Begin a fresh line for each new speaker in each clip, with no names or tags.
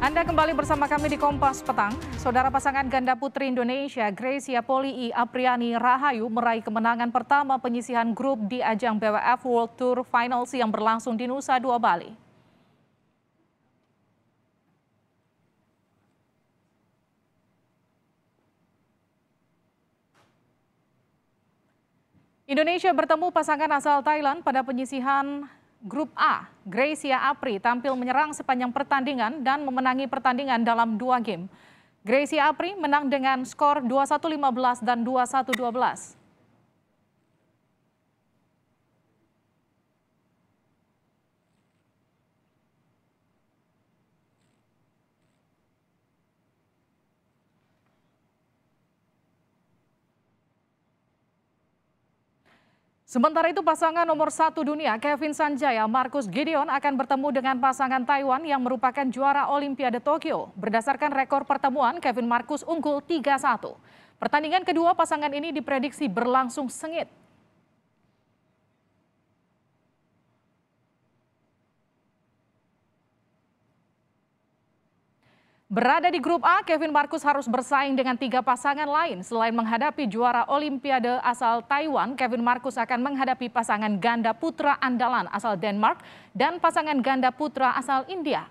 Anda kembali bersama kami di Kompas Petang. Saudara pasangan ganda putri Indonesia, Gracia Poli I Apriani Rahayu meraih kemenangan pertama penyisihan grup di ajang BWF World Tour Finals yang berlangsung di Nusa Dua Bali. Indonesia bertemu pasangan asal Thailand pada penyisihan Grup A, Gracia Apri tampil menyerang sepanjang pertandingan dan memenangi pertandingan dalam dua game. Gracia Apri menang dengan skor 21-15 dan 21-12. Sementara itu pasangan nomor satu dunia Kevin Sanjaya Marcus Gideon akan bertemu dengan pasangan Taiwan yang merupakan juara Olimpiade Tokyo. Berdasarkan rekor pertemuan, Kevin Marcus unggul 3-1. Pertandingan kedua pasangan ini diprediksi berlangsung sengit. Berada di grup A, Kevin Marcus harus bersaing dengan tiga pasangan lain. Selain menghadapi juara Olimpiade asal Taiwan, Kevin Marcus akan menghadapi pasangan ganda putra andalan asal Denmark dan pasangan ganda putra asal India.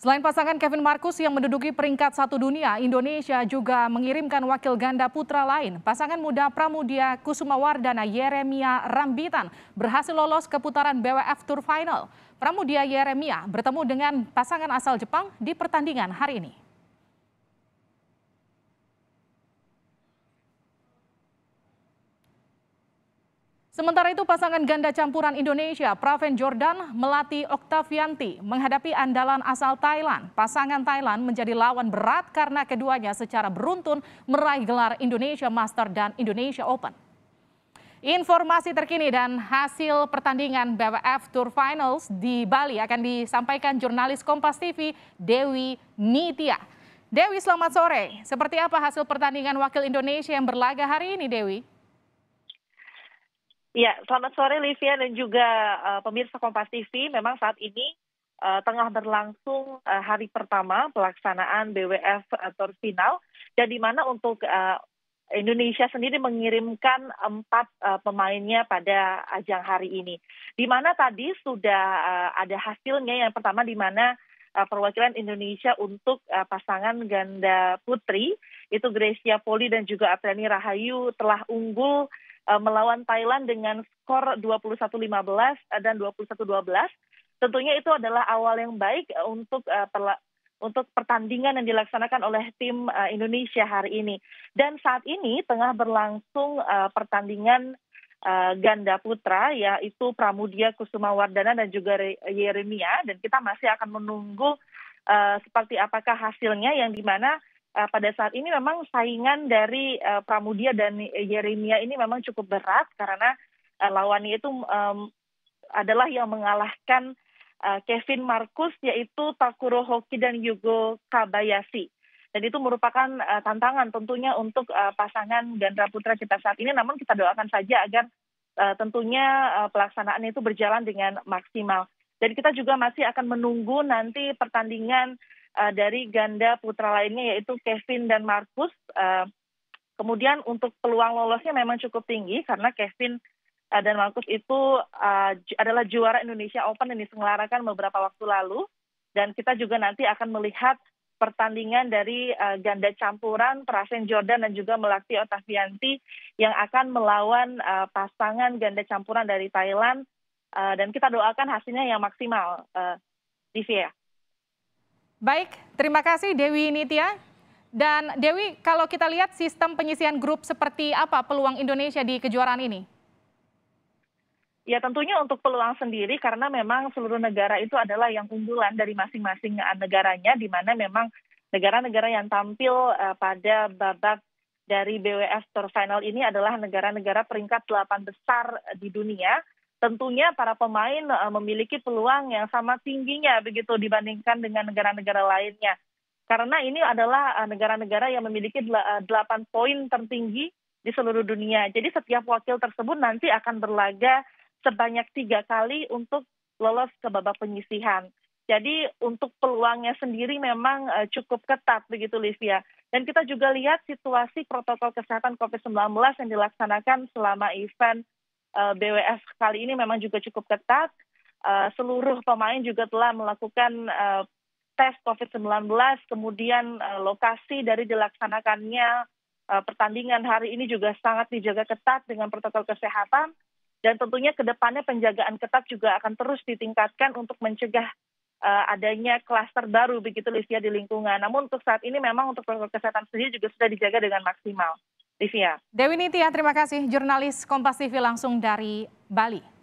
Selain pasangan Kevin Marcus yang menduduki peringkat satu dunia, Indonesia juga mengirimkan wakil ganda putra lain. Pasangan muda Pramudia Kusumawardana Yeremia Rambitan berhasil lolos ke putaran BWF Tour Final. Pramudia Yeremia bertemu dengan pasangan asal Jepang di pertandingan hari ini. Sementara itu pasangan ganda campuran Indonesia Praven Jordan melatih Oktavianti menghadapi andalan asal Thailand. Pasangan Thailand menjadi lawan berat karena keduanya secara beruntun meraih gelar Indonesia Master dan Indonesia Open. Informasi terkini dan hasil pertandingan BWF Tour Finals di Bali akan disampaikan jurnalis Kompas TV Dewi Nitya. Dewi selamat sore. Seperti apa hasil pertandingan wakil Indonesia yang berlaga hari ini Dewi?
Ya, selamat sore Livia dan juga uh, pemirsa Kompas TV. Memang saat ini uh, tengah berlangsung uh, hari pertama pelaksanaan BWF uh, Tour Final dan di mana untuk uh, Indonesia sendiri mengirimkan empat uh, pemainnya pada ajang hari ini. Di mana tadi sudah uh, ada hasilnya yang pertama di mana uh, perwakilan Indonesia untuk uh, pasangan ganda putri itu Gracia Poli dan juga Apreni Rahayu telah unggul Eh, melawan Thailand dengan skor 21-15 eh, dan 21-12. Tentunya itu adalah awal yang baik eh, untuk untuk pertandingan yang dilaksanakan oleh tim Indonesia hari ini. Dan saat ini tengah berlangsung pertandingan ganda putra yaitu Pramudia Kusuma Wardana dan juga Yeremia dan kita masih akan menunggu seperti apakah hasilnya yang dimana Eh, pada saat ini memang saingan dari uh, Pramudia dan Yeremia ini memang cukup berat karena uh, lawannya itu um, adalah yang mengalahkan uh, Kevin Markus yaitu Takuro Hoki dan Yugo Kabayashi. Dan itu merupakan uh, tantangan tentunya untuk uh, pasangan ganda putra kita saat ini. Namun kita doakan saja agar uh, tentunya uh, pelaksanaan itu berjalan dengan maksimal. Dan kita juga masih akan menunggu nanti pertandingan uh, dari ganda putra lainnya yaitu Kevin dan Marcus. Uh, kemudian untuk peluang lolosnya memang cukup tinggi karena Kevin uh, dan Marcus itu uh, ju adalah juara Indonesia Open yang diselenggarakan beberapa waktu lalu dan kita juga nanti akan melihat pertandingan dari uh, ganda campuran Prasen Jordan dan juga Melati Otavianti yang akan melawan uh, pasangan ganda campuran
dari Thailand uh, dan kita doakan hasilnya yang maksimal uh, Divya. Baik, terima kasih Dewi Nitya. Dan Dewi, kalau kita lihat sistem penyisian grup seperti apa peluang Indonesia di kejuaraan ini?
Ya tentunya untuk peluang sendiri karena memang seluruh negara itu adalah yang unggulan dari masing-masing negaranya di mana memang negara-negara yang tampil eh, pada babak dari BWF Tour Final ini adalah negara-negara peringkat 8 besar eh, di dunia tentunya para pemain eh, memiliki peluang yang sama tingginya begitu dibandingkan dengan negara-negara lainnya. Karena ini adalah eh, negara-negara yang memiliki 8 eh, poin tertinggi di seluruh dunia. Jadi setiap wakil tersebut nanti akan berlaga sebanyak tiga kali untuk lolos ke babak penyisihan. Jadi untuk peluangnya sendiri memang cukup ketat begitu Livia. Dan kita juga lihat situasi protokol kesehatan COVID-19 yang dilaksanakan selama event Eh, BWF kali ini memang juga cukup ketat. Eh, seluruh pemain juga telah melakukan eh, tes COVID-19, kemudian lokasi dari dilaksanakannya pertandingan hari ini juga sangat dijaga ketat dengan protokol kesehatan. Dan tentunya ke depannya penjagaan ketat juga akan terus ditingkatkan untuk mencegah uh, adanya klaster baru begitu Livia di lingkungan. Namun untuk saat ini memang untuk protokol kesehatan sendiri juga sudah dijaga dengan maksimal.
Livia. Dewi Nitya, terima kasih. Jurnalis Kompas TV langsung dari Bali.